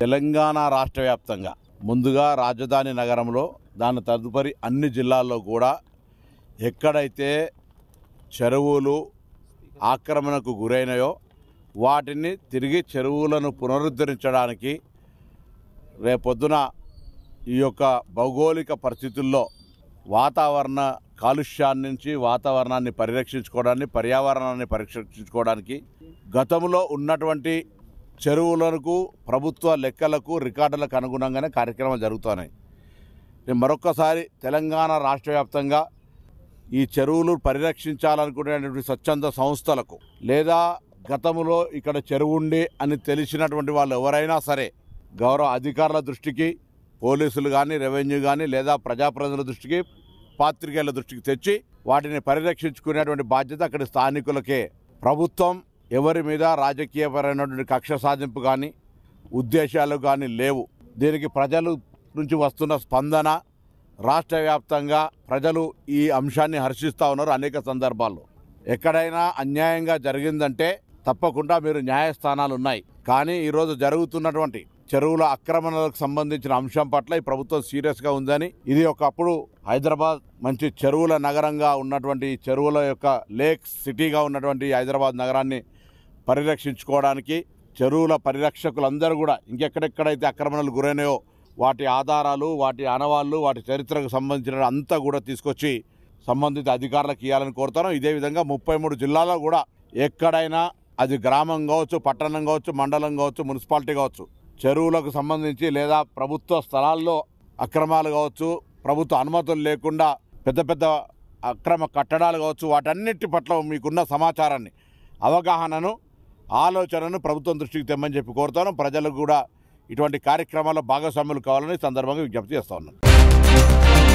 తెలంగాణ రాష్ట్ర వ్యాప్తంగా ముందుగా రాజధాని నగరంలో దాని తదుపరి అన్ని జిల్లాల్లో కూడా ఎక్కడైతే చెరువులు ఆక్రమణకు గురైనయో వాటిని తిరిగి చెరువులను పునరుద్ధరించడానికి రేపొద్దున ఈ యొక్క భౌగోళిక పరిస్థితుల్లో వాతావరణ కాలుష్యాన్ని నుంచి వాతావరణాన్ని పరిరక్షించుకోవడానికి పర్యావరణాన్ని పరిరక్షించుకోవడానికి గతంలో ఉన్నటువంటి చెరువులకు ప్రభుత్వ లెక్కలకు రికార్డులకు అనుగుణంగానే కార్యక్రమాలు జరుగుతున్నాయి నేను మరొక్కసారి తెలంగాణ రాష్ట్ర వ్యాప్తంగా ఈ చెరువులు పరిరక్షించాలనుకునేటువంటి స్వచ్ఛంద సంస్థలకు లేదా గతంలో ఇక్కడ చెరువు ఉండి అని తెలిసినటువంటి వాళ్ళు ఎవరైనా సరే గౌరవ అధికారుల దృష్టికి పోలీసులు కానీ రెవెన్యూ కానీ లేదా ప్రజాప్రతినిధుల దృష్టికి పాత్రికేయుల దృష్టికి తెచ్చి వాటిని పరిరక్షించుకునేటువంటి బాధ్యత అక్కడి స్థానికులకే ప్రభుత్వం ఎవరి మీద రాజకీయపరమైనటువంటి కక్ష సాధింపు కానీ ఉద్దేశాలు కానీ లేవు దీనికి ప్రజల నుంచి వస్తున్న స్పందన రాష్ట్ర వ్యాప్తంగా ప్రజలు ఈ అంశాన్ని హర్షిస్తూ ఉన్నారు అనేక సందర్భాల్లో ఎక్కడైనా అన్యాయంగా జరిగిందంటే తప్పకుండా మీరు న్యాయస్థానాలు ఉన్నాయి కానీ ఈరోజు జరుగుతున్నటువంటి చెరువుల ఆక్రమణలకు సంబంధించిన అంశం పట్ల ఈ ప్రభుత్వం సీరియస్గా ఉందని ఇది ఒకప్పుడు హైదరాబాద్ మంచి చెరువుల నగరంగా ఉన్నటువంటి చెరువుల యొక్క లేక్ సిటీగా ఉన్నటువంటి హైదరాబాద్ నగరాన్ని పరిరక్షించుకోవడానికి చెరువుల పరిరక్షకులందరూ కూడా ఇంకెక్కడెక్కడైతే ఆక్రమణలు గురైనాయో వాటి ఆధారాలు వాటి అనవాళ్ళు వాటి చరిత్రకు సంబంధించిన అంతా కూడా తీసుకొచ్చి సంబంధిత అధికారులకు ఇవ్వాలని కోరుతాను ఇదే విధంగా ముప్పై మూడు జిల్లాలో కూడా ఎక్కడైనా అది గ్రామం కావచ్చు పట్టణం కావచ్చు మండలం కావచ్చు మున్సిపాలిటీ కావచ్చు చెరువులకు సంబంధించి లేదా ప్రభుత్వ స్థలాల్లో అక్రమాలు కావచ్చు ప్రభుత్వ అనుమతులు లేకుండా పెద్ద పెద్ద అక్రమ కట్టడాలు కావచ్చు వాటన్నిటి పట్ల మీకున్న సమాచారాన్ని అవగాహనను ఆలోచనను ప్రభుత్వం దృష్టికి తెమ్మని చెప్పి కోరుతాను ప్రజలకు కూడా ఇటువంటి కార్యక్రమాల్లో భాగస్వాములు కావాలని సందర్భంగా విజ్ఞప్తి చేస్తా ఉన్నాను